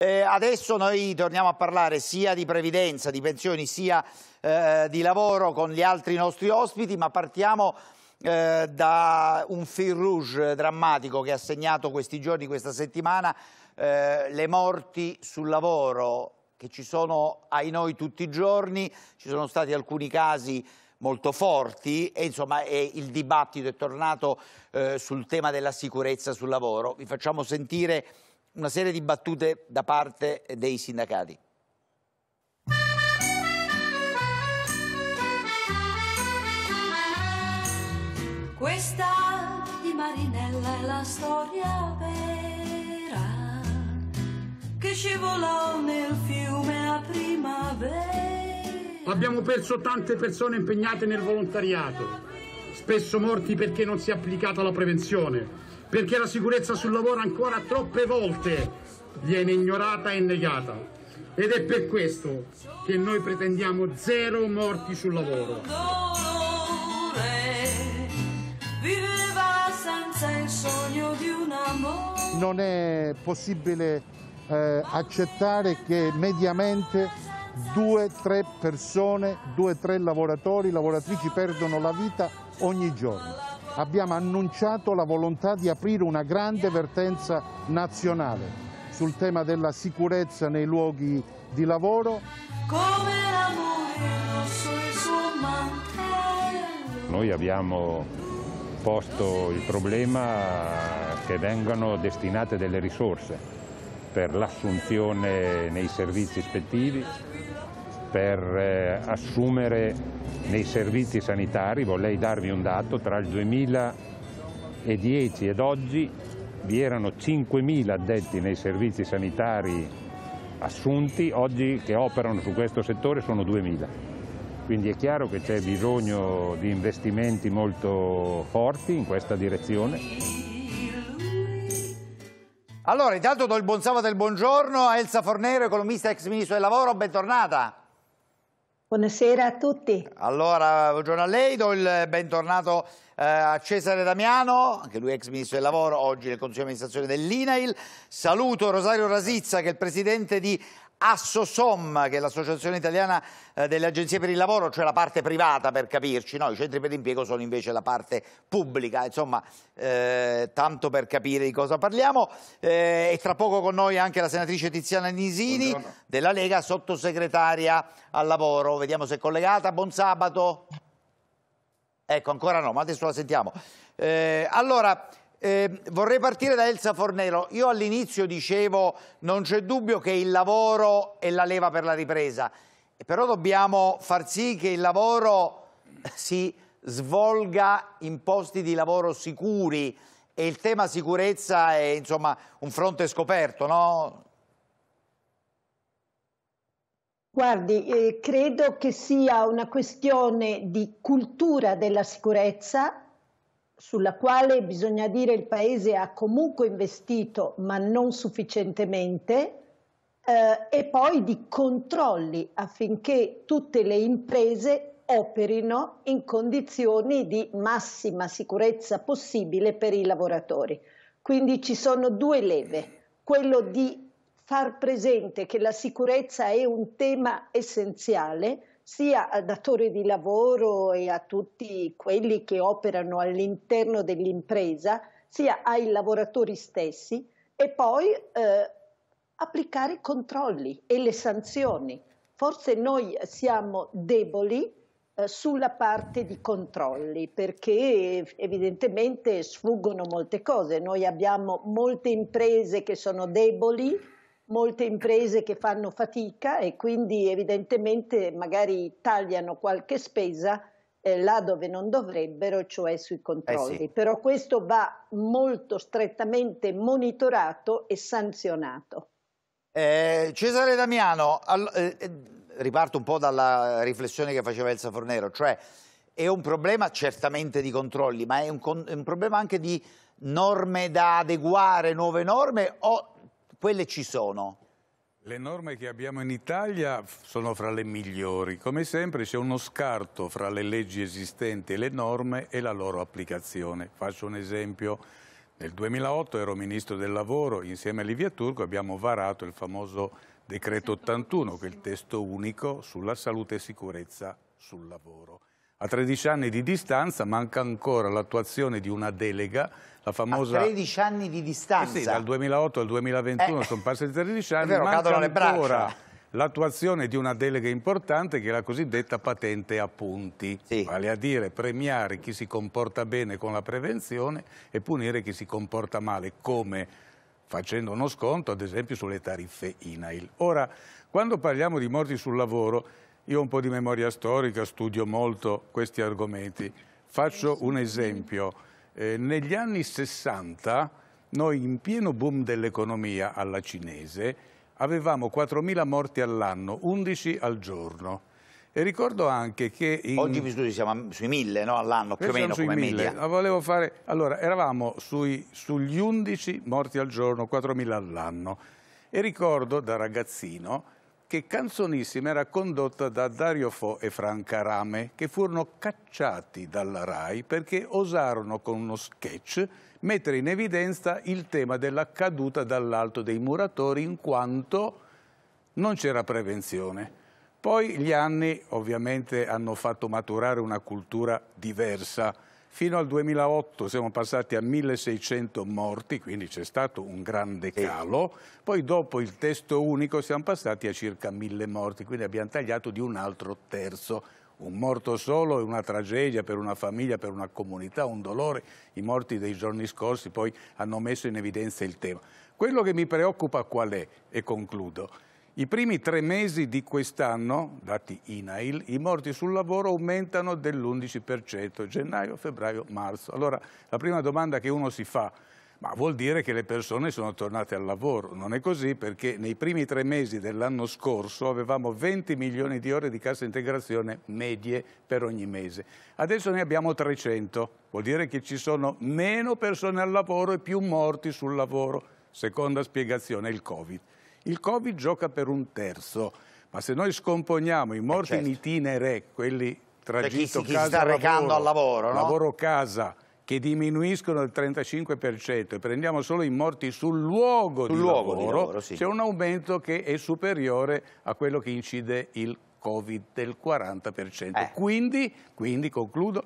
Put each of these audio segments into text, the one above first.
Eh, adesso noi torniamo a parlare sia di previdenza, di pensioni, sia eh, di lavoro con gli altri nostri ospiti, ma partiamo eh, da un fil rouge drammatico che ha segnato questi giorni, questa settimana, eh, le morti sul lavoro che ci sono ai noi tutti i giorni, ci sono stati alcuni casi molto forti e insomma il dibattito è tornato eh, sul tema della sicurezza sul lavoro. Vi facciamo sentire una serie di battute da parte dei sindacati. Questa di Marinella è la storia vera che scivolò nel fiume a primavera. Abbiamo perso tante persone impegnate nel volontariato, spesso morti perché non si è applicata la prevenzione perché la sicurezza sul lavoro ancora troppe volte viene ignorata e negata. Ed è per questo che noi pretendiamo zero morti sul lavoro. Non è possibile eh, accettare che mediamente due, tre persone, due, tre lavoratori, lavoratrici perdono la vita ogni giorno abbiamo annunciato la volontà di aprire una grande vertenza nazionale sul tema della sicurezza nei luoghi di lavoro. Come Noi abbiamo posto il problema che vengano destinate delle risorse per l'assunzione nei servizi ispettivi, per eh, assumere nei servizi sanitari, vorrei darvi un dato, tra il 2010 ed oggi vi erano 5.000 addetti nei servizi sanitari assunti, oggi che operano su questo settore sono 2.000. Quindi è chiaro che c'è bisogno di investimenti molto forti in questa direzione. Allora, intanto do il buon sabato e il buongiorno a Elsa Fornero, economista ex ministro del lavoro, bentornata. Buonasera a tutti. Allora, buongiorno a lei, do il bentornato eh, a Cesare Damiano, anche lui ex ministro del lavoro, oggi del Consiglio di amministrazione dell'INAIL. Saluto Rosario Rasizza che è il presidente di Assosom, che è l'Associazione Italiana eh, delle Agenzie per il Lavoro, cioè la parte privata per capirci, no? i centri per l'impiego sono invece la parte pubblica, insomma, eh, tanto per capire di cosa parliamo. Eh, e tra poco con noi anche la senatrice Tiziana Nisini Buongiorno. della Lega, sottosegretaria al lavoro. Vediamo se è collegata. Buon sabato. Ecco, ancora no, ma adesso la sentiamo. Eh, allora, eh, vorrei partire da Elsa Fornero. Io all'inizio dicevo non c'è dubbio che il lavoro è la leva per la ripresa, però dobbiamo far sì che il lavoro si svolga in posti di lavoro sicuri e il tema sicurezza è insomma, un fronte scoperto, no? Guardi, eh, credo che sia una questione di cultura della sicurezza sulla quale bisogna dire il Paese ha comunque investito ma non sufficientemente eh, e poi di controlli affinché tutte le imprese operino in condizioni di massima sicurezza possibile per i lavoratori. Quindi ci sono due leve, quello di far presente che la sicurezza è un tema essenziale sia al datore di lavoro e a tutti quelli che operano all'interno dell'impresa, sia ai lavoratori stessi e poi eh, applicare i controlli e le sanzioni. Forse noi siamo deboli eh, sulla parte di controlli perché evidentemente sfuggono molte cose. Noi abbiamo molte imprese che sono deboli, molte imprese che fanno fatica e quindi evidentemente magari tagliano qualche spesa eh, là dove non dovrebbero, cioè sui controlli. Eh sì. Però questo va molto strettamente monitorato e sanzionato. Eh, Cesare Damiano, all, eh, eh, riparto un po' dalla riflessione che faceva Elsa Fornero, cioè è un problema certamente di controlli, ma è un, è un problema anche di norme da adeguare, nuove norme o quelle ci sono. Le norme che abbiamo in Italia sono fra le migliori. Come sempre c'è uno scarto fra le leggi esistenti e le norme e la loro applicazione. Faccio un esempio. Nel 2008 ero ministro del lavoro, insieme a Livia Turco abbiamo varato il famoso decreto 81, che è il testo unico sulla salute e sicurezza sul lavoro. A 13 anni di distanza manca ancora l'attuazione di una delega, la famosa... A 13 anni di distanza? Eh sì, dal 2008 al 2021 eh. sono passati 13 anni, È vero, manca ancora l'attuazione di una delega importante che è la cosiddetta patente a punti, sì. vale a dire premiare chi si comporta bene con la prevenzione e punire chi si comporta male, come facendo uno sconto ad esempio sulle tariffe INAIL. Ora, quando parliamo di morti sul lavoro io ho un po' di memoria storica, studio molto questi argomenti. Faccio un esempio. Eh, negli anni 60, noi in pieno boom dell'economia alla cinese, avevamo 4.000 morti all'anno, 11 al giorno. E ricordo anche che... In... Oggi scusi, siamo sui 1.000 no? all'anno, più o meno sui come 1.000. media. Ah, volevo fare... Allora, eravamo sui, sugli 11 morti al giorno, 4.000 all'anno. E ricordo da ragazzino che Canzonissima era condotta da Dario Fo e Franca Rame, che furono cacciati dalla RAI perché osarono con uno sketch mettere in evidenza il tema della caduta dall'alto dei muratori in quanto non c'era prevenzione. Poi gli anni ovviamente hanno fatto maturare una cultura diversa Fino al 2008 siamo passati a 1600 morti, quindi c'è stato un grande calo. Poi dopo il testo unico siamo passati a circa 1000 morti, quindi abbiamo tagliato di un altro terzo. Un morto solo è una tragedia per una famiglia, per una comunità, un dolore. I morti dei giorni scorsi poi hanno messo in evidenza il tema. Quello che mi preoccupa qual è? E concludo i primi tre mesi di quest'anno, dati INAIL, i morti sul lavoro aumentano dell'11%, gennaio, febbraio, marzo. Allora la prima domanda che uno si fa, ma vuol dire che le persone sono tornate al lavoro. Non è così perché nei primi tre mesi dell'anno scorso avevamo 20 milioni di ore di cassa integrazione medie per ogni mese. Adesso ne abbiamo 300, vuol dire che ci sono meno persone al lavoro e più morti sul lavoro. Seconda spiegazione, il Covid il Covid gioca per un terzo, ma se noi scomponiamo i morti eh, certo. in itinere, quelli tragitto cioè chi, chi casa, sta recando al lavoro, no? lavoro casa, che diminuiscono del 35% e prendiamo solo i morti sul luogo, sul di, luogo lavoro, lavoro, sì. c'è un aumento che è superiore a quello che incide il Covid del 40%. Eh. Quindi, quindi, concludo,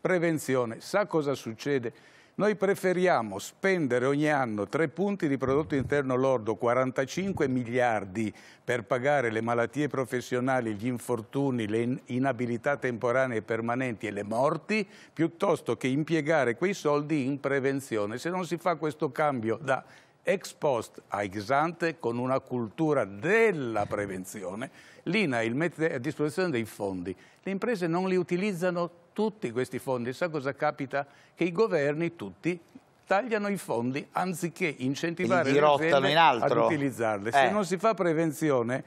prevenzione. Sa cosa succede? Noi preferiamo spendere ogni anno 3 punti di prodotto interno lordo, 45 miliardi per pagare le malattie professionali, gli infortuni, le inabilità temporanee e permanenti e le morti, piuttosto che impiegare quei soldi in prevenzione. Se non si fa questo cambio da ex post a ex ante con una cultura della prevenzione, l'INAIL mette a disposizione dei fondi. Le imprese non li utilizzano tutti questi fondi. Sa cosa capita? Che i governi tutti tagliano i fondi anziché incentivare le aziende in ad utilizzarli. Eh. Se non si fa prevenzione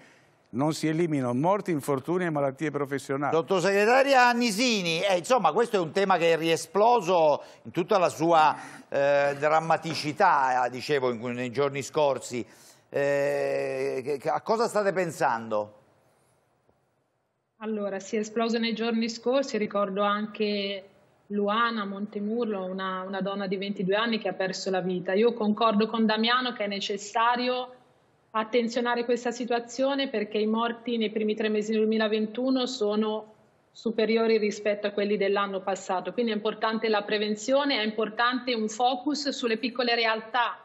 non si eliminano morti, infortuni e malattie professionali. Sottosegretaria Annisini, eh, insomma questo è un tema che è riesploso in tutta la sua eh, drammaticità, eh, dicevo in, nei giorni scorsi. Eh, che, a cosa state pensando? Allora, si è esploso nei giorni scorsi, ricordo anche Luana Montemurlo, una, una, donna di 22 anni che ha perso la vita. Io concordo con Damiano che è necessario attenzionare questa situazione perché i morti nei primi tre mesi del 2021 sono superiori rispetto a quelli dell'anno passato. Quindi è importante la prevenzione, è importante un focus sulle piccole realtà.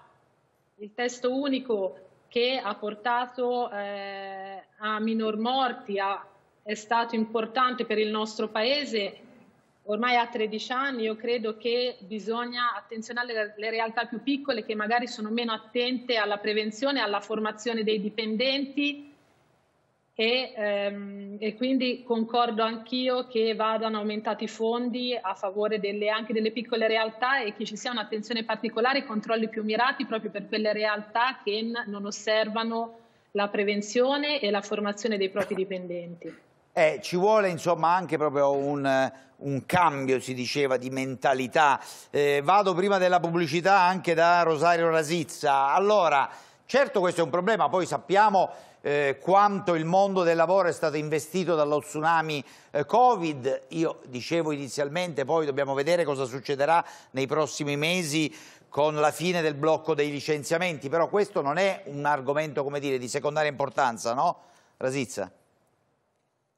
Il testo unico che ha portato eh, a minor morti, a è stato importante per il nostro Paese. Ormai a 13 anni io credo che bisogna attenzionare le realtà più piccole che magari sono meno attente alla prevenzione, alla formazione dei dipendenti e, ehm, e quindi concordo anch'io che vadano aumentati i fondi a favore delle, anche delle piccole realtà e che ci sia un'attenzione particolare e controlli più mirati proprio per quelle realtà che non osservano la prevenzione e la formazione dei propri dipendenti. Eh, ci vuole insomma anche proprio un, un cambio, si diceva, di mentalità. Eh, vado prima della pubblicità anche da Rosario Rasizza. Allora, certo questo è un problema, poi sappiamo eh, quanto il mondo del lavoro è stato investito dallo tsunami eh, Covid. Io dicevo inizialmente, poi dobbiamo vedere cosa succederà nei prossimi mesi con la fine del blocco dei licenziamenti, però questo non è un argomento, dire, di secondaria importanza, no? Rasizza.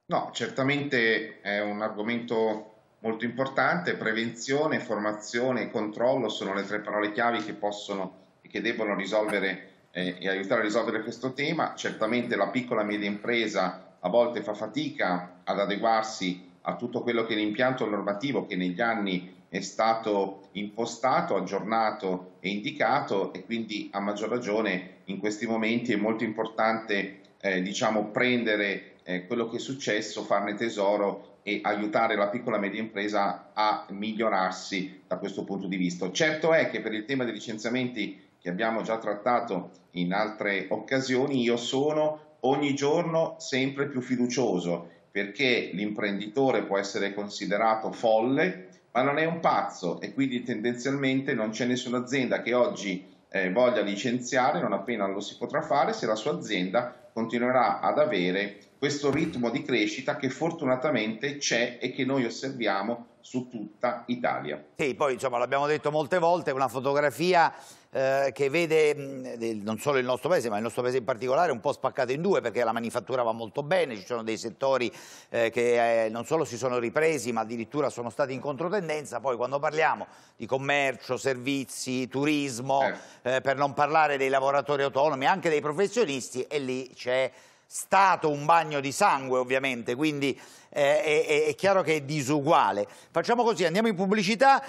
No, certamente è un argomento molto importante, prevenzione, formazione e controllo sono le tre parole chiavi che possono e che devono risolvere eh, e aiutare a risolvere questo tema. Certamente la piccola e media impresa a volte fa fatica ad adeguarsi a tutto quello che è l'impianto normativo che negli anni è stato impostato, aggiornato e indicato e quindi a maggior ragione in questi momenti è molto importante eh, diciamo, prendere eh, quello che è successo, farne tesoro e aiutare la piccola e media impresa a migliorarsi da questo punto di vista. Certo è che per il tema dei licenziamenti che abbiamo già trattato in altre occasioni, io sono ogni giorno sempre più fiducioso perché l'imprenditore può essere considerato folle, ma non è un pazzo e quindi tendenzialmente non c'è nessuna azienda che oggi eh, voglia licenziare non appena lo si potrà fare se la sua azienda continuerà ad avere questo ritmo di crescita che fortunatamente c'è e che noi osserviamo su tutta Italia. Sì, poi insomma l'abbiamo detto molte volte, è una fotografia eh, che vede mh, mm, non solo il nostro paese, ma il nostro paese in particolare un po' spaccato in due perché la manifattura va molto bene, ci sono dei settori eh, che eh, non solo si sono ripresi, ma addirittura sono stati in controtendenza. Poi quando parliamo di commercio, servizi, turismo, certo. eh, per non parlare dei lavoratori autonomi, anche dei professionisti, e lì c'è stato un bagno di sangue ovviamente, quindi eh, è, è, chiaro che è disuguale. Facciamo così, andiamo in pubblicità.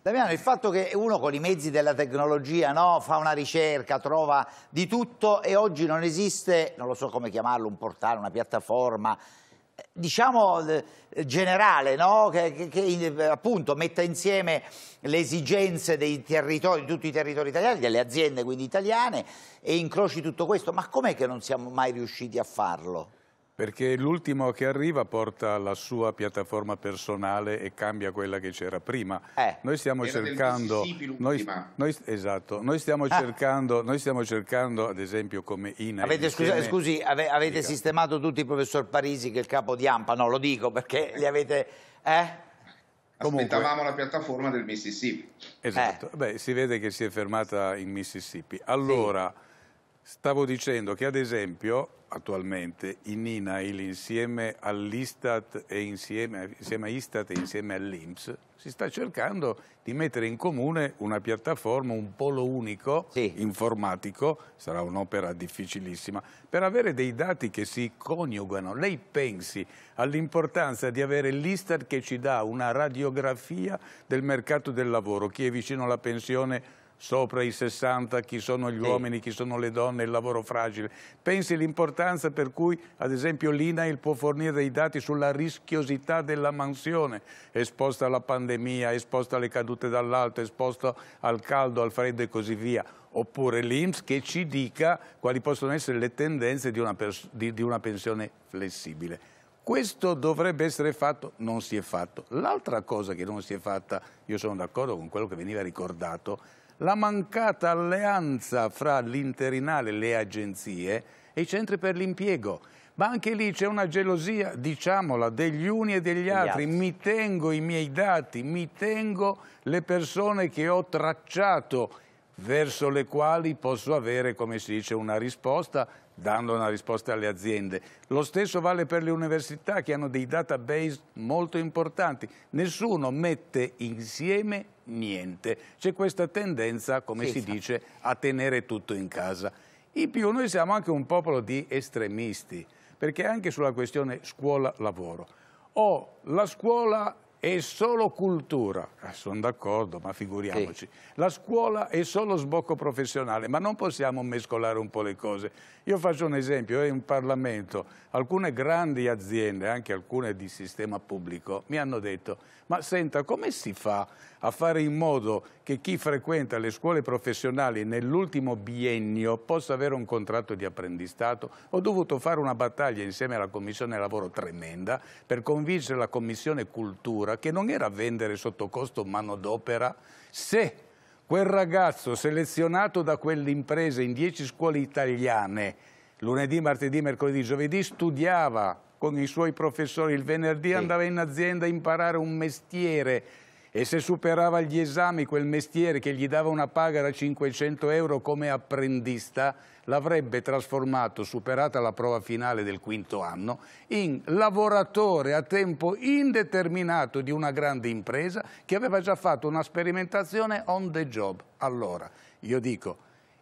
Damiano, il fatto che uno con i mezzi della tecnologia no, fa una ricerca, trova di tutto e oggi non esiste, non lo so come chiamarlo, un portale, una piattaforma diciamo eh, generale, no? che, che, che appunto metta insieme le esigenze dei territori, di tutti i territori italiani, delle aziende quindi italiane e incroci tutto questo, ma com'è che non siamo mai riusciti a farlo? perché l'ultimo che arriva porta la sua piattaforma personale e cambia quella che c'era prima. Eh, noi stiamo cercando... Noi, noi, esatto, noi stiamo, ah. cercando, noi stiamo cercando, ad esempio, come INA... Avete, scusa, eh, scusi, ave, avete dica. sistemato tutti il professor Parisi che è il capo di AMPA? No, lo dico perché li avete... Eh? Aspettavamo Comunque. la piattaforma del Mississippi. Esatto, eh. Beh, si vede che si è fermata in Mississippi. Allora... Sì Stavo dicendo che ad esempio attualmente in INAIL insieme all'Istat e insieme, insieme a Istat e insieme all'Inps si sta cercando di mettere in comune una piattaforma, un polo unico sì. informatico, sarà un'opera difficilissima, per avere dei dati che si coniugano. Lei pensi all'importanza di avere l'Istat che ci dà una radiografia del mercato del lavoro, chi è vicino alla pensione sopra i 60, chi sono gli sì. uomini, chi sono le donne, il lavoro fragile. Pensi l'importanza per cui, ad esempio, l'INAIL può fornire dei dati sulla rischiosità della mansione, esposta alla pandemia, esposta alle cadute dall'alto, esposta al caldo, al freddo e così via oppure l'Inps che ci dica quali possono essere le tendenze di una, di, di una, pensione flessibile. Questo dovrebbe essere fatto, non si è fatto. L'altra cosa che non si è fatta, io sono d'accordo con quello che veniva ricordato, la mancata alleanza fra l'interinale, le agenzie e i centri per l'impiego. Ma anche lì c'è una gelosia, diciamola, degli uni e degli altri. altri. Mi tengo i miei dati, mi tengo le persone che ho tracciato verso le quali posso avere, come si dice, una risposta dando una risposta alle aziende. Lo stesso vale per le università che hanno dei database molto importanti. Nessuno mette insieme niente. C'è questa tendenza, come sì, si esatto. dice, a tenere tutto in casa. In più noi siamo anche un popolo di estremisti, perché anche sulla questione scuola-lavoro o oh, la scuola è solo cultura, eh, ah, sono d'accordo, ma figuriamoci. Sì. La scuola è solo sbocco professionale, ma non possiamo mescolare un po' le cose. Io faccio un esempio, eh, in Parlamento alcune grandi aziende, anche alcune di sistema pubblico, mi hanno detto, ma senta, come si fa a fare in modo che chi frequenta le scuole professionali nell'ultimo biennio possa avere un contratto di apprendistato. Ho dovuto fare una battaglia insieme alla Commissione Lavoro tremenda per convincere la Commissione Cultura che non era vendere sotto costo manodopera se quel ragazzo selezionato da quell'impresa in dieci scuole italiane lunedì, martedì, mercoledì, giovedì studiava con i suoi professori, il venerdì andava in azienda a imparare un mestiere e se superava gli esami quel mestiere che gli dava una paga da 500 euro come apprendista, l'avrebbe trasformato, superata la prova finale del quinto anno, in lavoratore a tempo indeterminato di una grande impresa che aveva già fatto una sperimentazione on the job. Allora, io dico,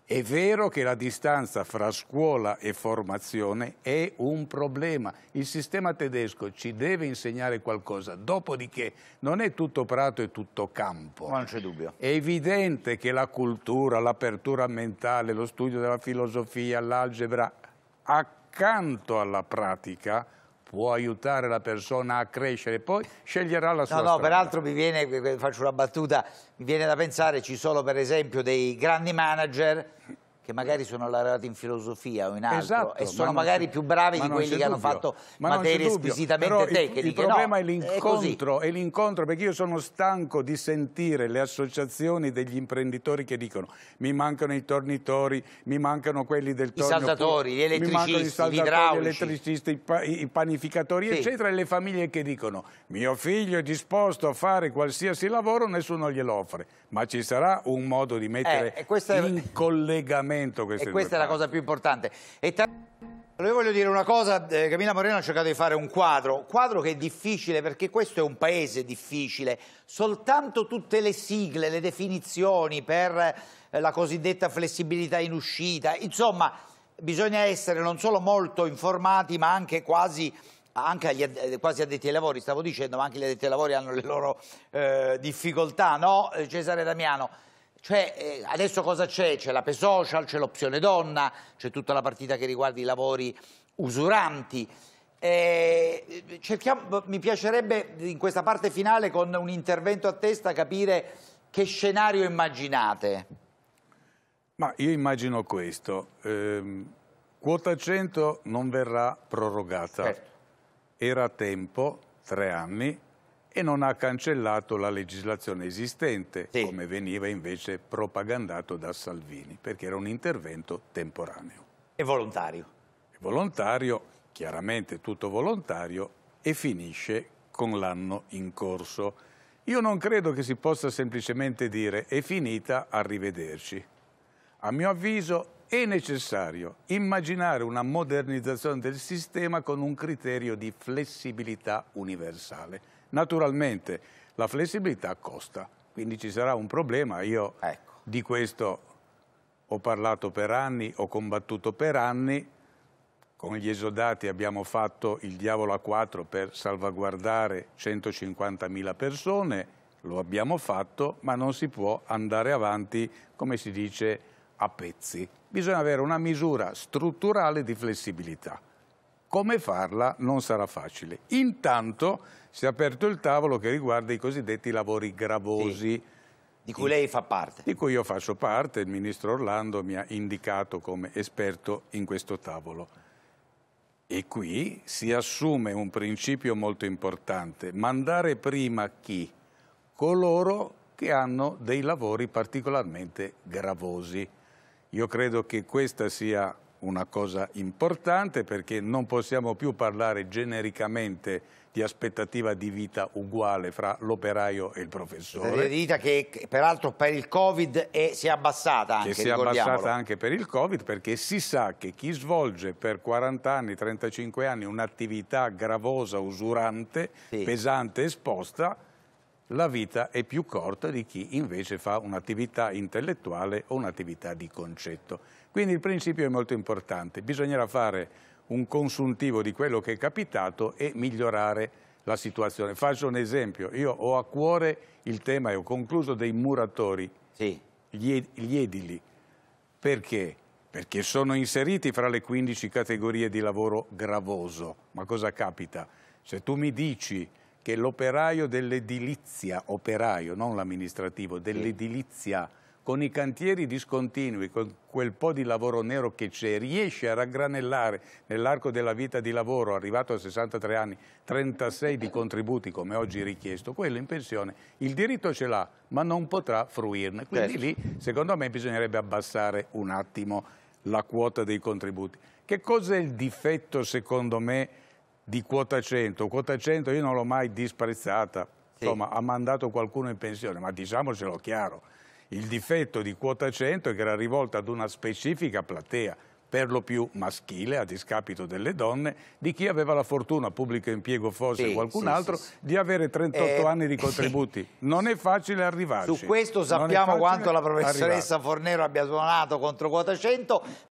è vero che la distanza fra scuola e formazione è un problema. Il sistema tedesco ci deve insegnare qualcosa, dopodiché non è tutto prato e tutto campo. non c'è dubbio. È evidente che la cultura, l'apertura mentale, lo studio della filosofia, l'algebra, accanto alla pratica, può aiutare la persona a crescere, poi sceglierà la sua no, No, strada. peraltro mi viene, faccio una battuta, mi viene da pensare, ci sono per esempio dei grandi manager che magari sono laureati in filosofia o in altro esatto, e sono ma magari più bravi di quelli che dubbio, hanno fatto ma materie squisitamente tecniche. Il, il problema no, è l'incontro, è l'incontro, perché io sono stanco di sentire le associazioni degli imprenditori che dicono mi mancano i tornitori, mi mancano quelli del tornio, I saltatori, gli elettricisti, gli idraulici. Gli elettricisti, i, pa i panificatori, sì. eccetera, e le famiglie che dicono mio figlio è disposto a fare qualsiasi lavoro, nessuno glielo offre. Ma ci sarà un modo di mettere eh, in collegamento momento queste E questa è la cosa più importante. E io voglio dire una cosa, eh, Camilla Moreno ha cercato di fare un quadro, quadro che è difficile perché questo è un paese difficile, soltanto tutte le sigle, le definizioni per eh, la cosiddetta flessibilità in uscita, insomma bisogna essere non solo molto informati ma anche quasi anche agli, eh, quasi addetti ai lavori, stavo dicendo, ma anche gli addetti ai lavori hanno le loro eh, difficoltà, no eh, Cesare Damiano? Cioè, eh, adesso cosa c'è? C'è l'Ape Social, c'è l'opzione donna, c'è tutta la partita che riguarda i lavori usuranti. Eh, mi piacerebbe in questa parte finale con un intervento a testa capire che scenario immaginate. Ma io immagino questo. Ehm, quota 100 non verrà prorogata. Certo. Era tempo, tre anni, e non ha cancellato la legislazione esistente, sì. come veniva invece propagandato da Salvini, perché era un intervento temporaneo. E volontario. È volontario, chiaramente tutto volontario, e finisce con l'anno in corso. Io non credo che si possa semplicemente dire è finita, arrivederci. A mio avviso è necessario immaginare una modernizzazione del sistema con un criterio di flessibilità universale Naturalmente la flessibilità costa, quindi ci sarà un problema. Io ecco. di questo ho parlato per anni, ho combattuto per anni, con gli esodati abbiamo fatto il diavolo a quattro per salvaguardare 150.000 persone, lo abbiamo fatto, ma non si può andare avanti, come si dice, a pezzi. Bisogna avere una misura strutturale di flessibilità. Come farla non sarà facile. Intanto si è aperto il tavolo che riguarda i cosiddetti lavori gravosi. Sì, di cui lei fa parte? Di cui io faccio parte, il ministro Orlando mi ha indicato come esperto in questo tavolo. E qui si assume un principio molto importante, mandare prima chi? Coloro che hanno dei lavori particolarmente gravosi. Io credo che questa sia una cosa importante perché non possiamo più parlare genericamente di aspettativa di vita uguale fra l'operaio e il professore. Di vita che peraltro per il Covid è, si è abbassata anche, Che si è abbassata anche per il Covid perché si sa che chi svolge per 40 anni, 35 anni un'attività gravosa, usurante, sì. pesante, esposta, la vita è più corta di chi invece fa un'attività intellettuale o un'attività di concetto. Quindi il principio è molto importante, bisognerà fare un consuntivo di quello che è capitato e migliorare la situazione. Faccio un esempio, io ho a cuore il tema, e ho concluso, dei muratori, sì. gli edili. Perché? Perché sono inseriti fra le 15 categorie di lavoro gravoso. Ma cosa capita? Se tu mi dici che l'operaio dell'edilizia, operaio, non l'amministrativo, dell'edilizia, con i cantieri discontinui, con quel po' di lavoro nero che c'è, riesce a raggranellare nell'arco della vita di lavoro, arrivato a 63 anni, 36 di contributi come oggi richiesto, quello in pensione il diritto ce l'ha, ma non potrà fruirne. Quindi certo. lì, secondo me, bisognerebbe abbassare un attimo la quota dei contributi. Che cos'è il difetto, secondo me, di quota 100. Quota 100 io non l'ho mai disprezzata, insomma sì. ha mandato qualcuno in pensione, ma diciamocelo chiaro, il difetto di quota 100 è che era rivolta ad una specifica platea, per lo più maschile, a discapito delle donne, di chi aveva la fortuna, pubblico impiego fosse sì, qualcun sì, altro, sì, di avere 38 eh, anni di contributi. Non è facile arrivarci. Su questo sappiamo quanto la professoressa arrivare. Fornero abbia suonato contro quota 100.